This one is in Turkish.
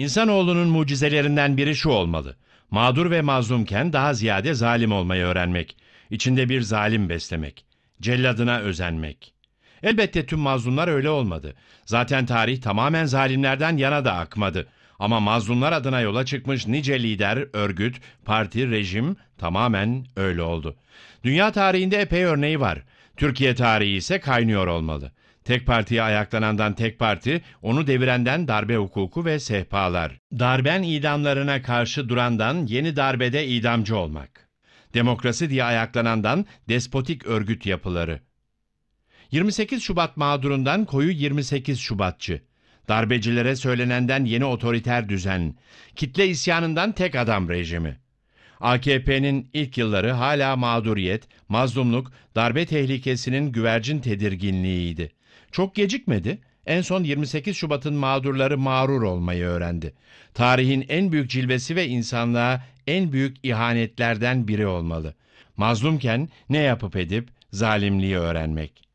İnsanoğlunun mucizelerinden biri şu olmalı. Mağdur ve mazlumken daha ziyade zalim olmayı öğrenmek. içinde bir zalim beslemek. Celladına özenmek. Elbette tüm mazlumlar öyle olmadı. Zaten tarih tamamen zalimlerden yana da akmadı. Ama mazlumlar adına yola çıkmış nice lider, örgüt, parti, rejim tamamen öyle oldu. Dünya tarihinde epey örneği var. Türkiye tarihi ise kaynıyor olmalı. Tek partiye ayaklanandan tek parti, onu devirenden darbe hukuku ve sehpalar. Darben idamlarına karşı durandan yeni darbede idamcı olmak. Demokrasi diye ayaklanandan despotik örgüt yapıları. 28 Şubat mağdurundan koyu 28 Şubatçı. Darbecilere söylenenden yeni otoriter düzen. Kitle isyanından tek adam rejimi. AKP'nin ilk yılları hala mağduriyet, mazlumluk, darbe tehlikesinin güvercin tedirginliğiydi. Çok gecikmedi, en son 28 Şubat'ın mağdurları mağrur olmayı öğrendi. Tarihin en büyük cilvesi ve insanlığa en büyük ihanetlerden biri olmalı. Mazlumken ne yapıp edip zalimliği öğrenmek.''